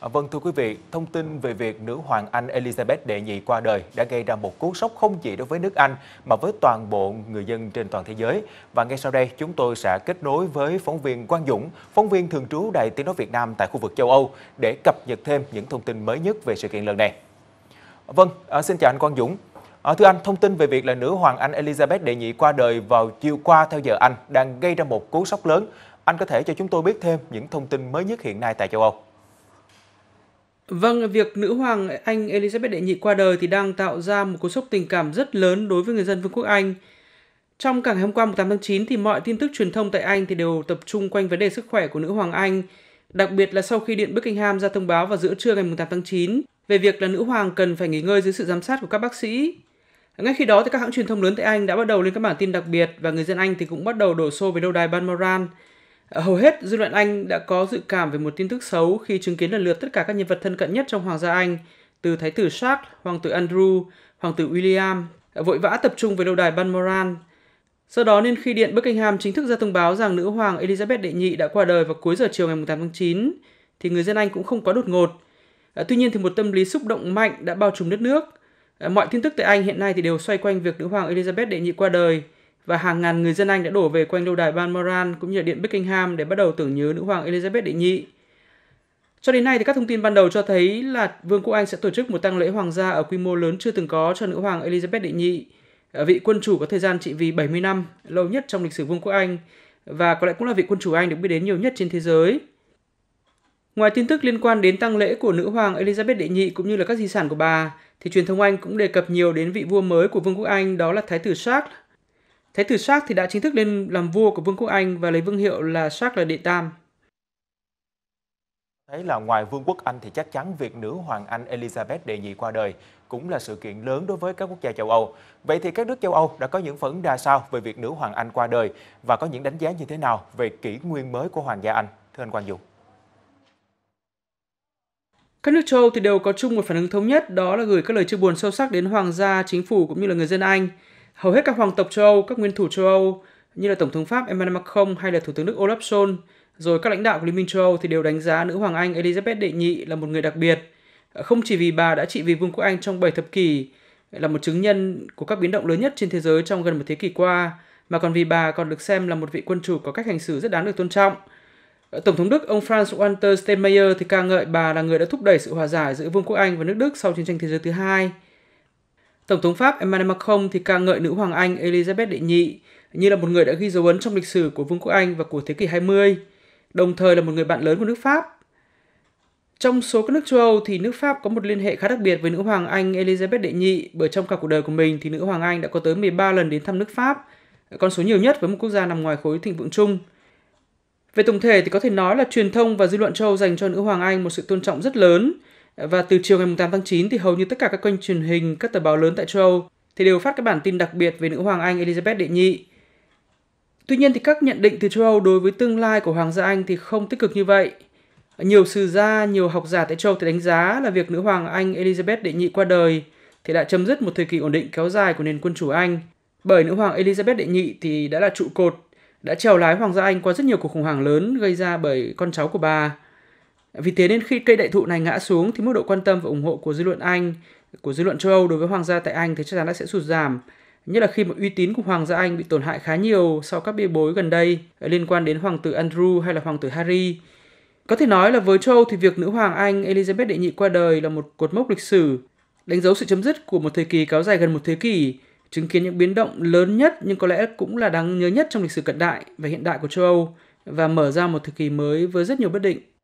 À, vâng thưa quý vị, thông tin về việc nữ hoàng Anh Elizabeth đệ nhị qua đời đã gây ra một cú sốc không chỉ đối với nước Anh mà với toàn bộ người dân trên toàn thế giới. Và ngay sau đây chúng tôi sẽ kết nối với phóng viên Quang Dũng, phóng viên thường trú Đài Tiếng Nói Việt Nam tại khu vực châu Âu để cập nhật thêm những thông tin mới nhất về sự kiện lần này. Vâng, à, xin chào anh Quang Dũng. À, thưa anh, thông tin về việc là nữ hoàng Anh Elizabeth đệ nhị qua đời vào chiều qua theo giờ Anh đang gây ra một cú sốc lớn. Anh có thể cho chúng tôi biết thêm những thông tin mới nhất hiện nay tại châu Âu. Vâng, việc nữ hoàng Anh Elizabeth đệ nhị qua đời thì đang tạo ra một cú sốc tình cảm rất lớn đối với người dân Vương quốc Anh. Trong cả ngày hôm qua 8 tháng 9 thì mọi tin tức truyền thông tại Anh thì đều tập trung quanh vấn đề sức khỏe của nữ hoàng Anh, đặc biệt là sau khi Điện Buckingham ra thông báo vào giữa trưa ngày 8 tháng 9 về việc là nữ hoàng cần phải nghỉ ngơi dưới sự giám sát của các bác sĩ. Ngay khi đó thì các hãng truyền thông lớn tại Anh đã bắt đầu lên các bản tin đặc biệt và người dân Anh thì cũng bắt đầu đổ xô về lâu đài Balmoral Hầu hết dư luận Anh đã có dự cảm về một tin tức xấu khi chứng kiến lần lượt tất cả các nhân vật thân cận nhất trong Hoàng gia Anh, từ Thái tử Charles, Hoàng tử Andrew, Hoàng tử William, vội vã tập trung về lâu đài Balmoral. Sau đó nên khi Điện Buckingham chính thức ra thông báo rằng nữ hoàng Elizabeth đệ nhị đã qua đời vào cuối giờ chiều ngày 8 tháng 9, thì người dân Anh cũng không quá đột ngột. À, tuy nhiên thì một tâm lý xúc động mạnh đã bao trùm đất nước. À, mọi tin tức tại Anh hiện nay thì đều xoay quanh việc nữ hoàng Elizabeth đệ nhị qua đời – và hàng ngàn người dân Anh đã đổ về quanh lâu đài Balmoral cũng như điện Buckingham để bắt đầu tưởng nhớ nữ hoàng Elizabeth đệ nhị. Cho đến nay thì các thông tin ban đầu cho thấy là Vương quốc Anh sẽ tổ chức một tang lễ hoàng gia ở quy mô lớn chưa từng có cho nữ hoàng Elizabeth đệ nhị, ờ, vị quân chủ có thời gian trị vì 70 năm, lâu nhất trong lịch sử Vương quốc Anh và có lẽ cũng là vị quân chủ Anh được biết đến nhiều nhất trên thế giới. Ngoài tin tức liên quan đến tang lễ của nữ hoàng Elizabeth đệ nhị cũng như là các di sản của bà, thì truyền thông Anh cũng đề cập nhiều đến vị vua mới của Vương quốc Anh đó là Thái tử Charles Thế tử Sark thì đã chính thức lên làm vua của Vương quốc Anh và lấy vương hiệu là Sark là Đệ Tam. Thấy là ngoài Vương quốc Anh thì chắc chắn việc nữ hoàng Anh Elizabeth đệ nhị qua đời cũng là sự kiện lớn đối với các quốc gia châu Âu. Vậy thì các nước châu Âu đã có những phấn đa sao về việc nữ hoàng Anh qua đời và có những đánh giá như thế nào về kỷ nguyên mới của hoàng gia Anh? Thưa anh Quang Dũng. Các nước châu Âu thì đều có chung một phản ứng thống nhất đó là gửi các lời chia buồn sâu sắc đến hoàng gia, chính phủ cũng như là người dân Anh. Hầu hết các hoàng tộc châu Âu, các nguyên thủ châu Âu như là Tổng thống Pháp Emmanuel Macron hay là Thủ tướng Đức Olaf Scholz, rồi các lãnh đạo của Liên minh châu Âu thì đều đánh giá nữ hoàng Anh Elizabeth đệ nhị là một người đặc biệt, ờ, không chỉ vì bà đã trị vì Vương quốc Anh trong 7 thập kỷ, là một chứng nhân của các biến động lớn nhất trên thế giới trong gần một thế kỷ qua, mà còn vì bà còn được xem là một vị quân chủ có cách hành xử rất đáng được tôn trọng. Ờ, Tổng thống Đức ông Franz Walter Steinmeier thì ca ngợi bà là người đã thúc đẩy sự hòa giải giữa Vương quốc Anh và nước Đức sau chiến tranh thế giới thứ hai. Tổng thống Pháp Emmanuel Macron thì ca ngợi nữ hoàng Anh Elizabeth đệ nhị như là một người đã ghi dấu ấn trong lịch sử của Vương quốc Anh và của thế kỷ 20, đồng thời là một người bạn lớn của nước Pháp. Trong số các nước châu Âu thì nước Pháp có một liên hệ khá đặc biệt với nữ hoàng Anh Elizabeth đệ nhị bởi trong cả cuộc đời của mình thì nữ hoàng Anh đã có tới 13 lần đến thăm nước Pháp, con số nhiều nhất với một quốc gia nằm ngoài khối thịnh vượng chung. Về tổng thể thì có thể nói là truyền thông và dư luận châu dành cho nữ hoàng Anh một sự tôn trọng rất lớn, và từ chiều ngày 8 tháng 9 thì hầu như tất cả các kênh truyền hình, các tờ báo lớn tại châu Âu thì đều phát các bản tin đặc biệt về nữ hoàng Anh Elizabeth đệ nhị. Tuy nhiên thì các nhận định từ châu Âu đối với tương lai của hoàng gia Anh thì không tích cực như vậy. Nhiều sử gia, nhiều học giả tại châu Âu thì đánh giá là việc nữ hoàng Anh Elizabeth đệ nhị qua đời thì đã chấm dứt một thời kỳ ổn định kéo dài của nền quân chủ Anh. Bởi nữ hoàng Elizabeth đệ nhị thì đã là trụ cột, đã trèo lái hoàng gia Anh qua rất nhiều cuộc khủng hoảng lớn gây ra bởi con cháu của bà. Vì thế nên khi cây đại thụ này ngã xuống thì mức độ quan tâm và ủng hộ của dư luận Anh, của dư luận châu Âu đối với hoàng gia tại Anh thì chắc chắn đã sẽ sụt giảm. Nhất là khi mà uy tín của hoàng gia Anh bị tổn hại khá nhiều sau các bê bối gần đây liên quan đến hoàng tử Andrew hay là hoàng tử Harry. Có thể nói là với châu Âu thì việc nữ hoàng Anh Elizabeth đệ nhị qua đời là một cột mốc lịch sử, đánh dấu sự chấm dứt của một thời kỳ kéo dài gần một thế kỷ, chứng kiến những biến động lớn nhất nhưng có lẽ cũng là đáng nhớ nhất trong lịch sử cận đại và hiện đại của châu Âu và mở ra một thời kỳ mới với rất nhiều bất định.